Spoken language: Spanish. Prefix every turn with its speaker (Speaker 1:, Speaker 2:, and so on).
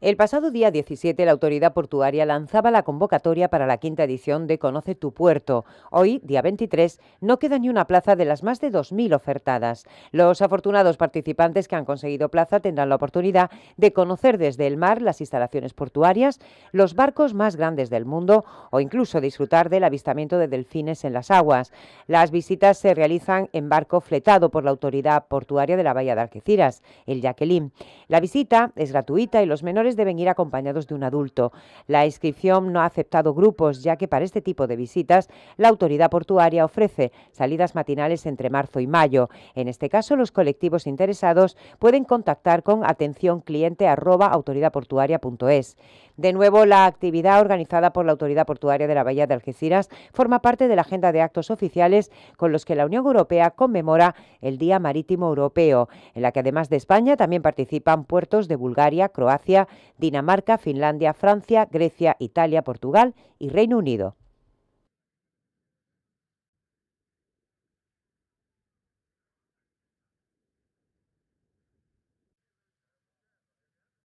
Speaker 1: El pasado día 17 la autoridad portuaria lanzaba la convocatoria para la quinta edición de Conoce tu puerto. Hoy, día 23, no queda ni una plaza de las más de 2.000 ofertadas. Los afortunados participantes que han conseguido plaza tendrán la oportunidad de conocer desde el mar las instalaciones portuarias, los barcos más grandes del mundo o incluso disfrutar del avistamiento de delfines en las aguas. Las visitas se realizan en barco fletado por la autoridad portuaria de la Bahía de Algeciras, el Jacqueline. La visita es gratuita y los menores deben ir acompañados de un adulto. La inscripción no ha aceptado grupos, ya que para este tipo de visitas la autoridad portuaria ofrece salidas matinales entre marzo y mayo. En este caso, los colectivos interesados pueden contactar con atencióncliente.autoridadportuaria.es. De nuevo, la actividad organizada por la Autoridad Portuaria de la Bahía de Algeciras forma parte de la agenda de actos oficiales con los que la Unión Europea conmemora el Día Marítimo Europeo, en la que además de España también participan puertos de Bulgaria, Croacia, Dinamarca, Finlandia, Francia, Grecia, Italia, Portugal y Reino Unido.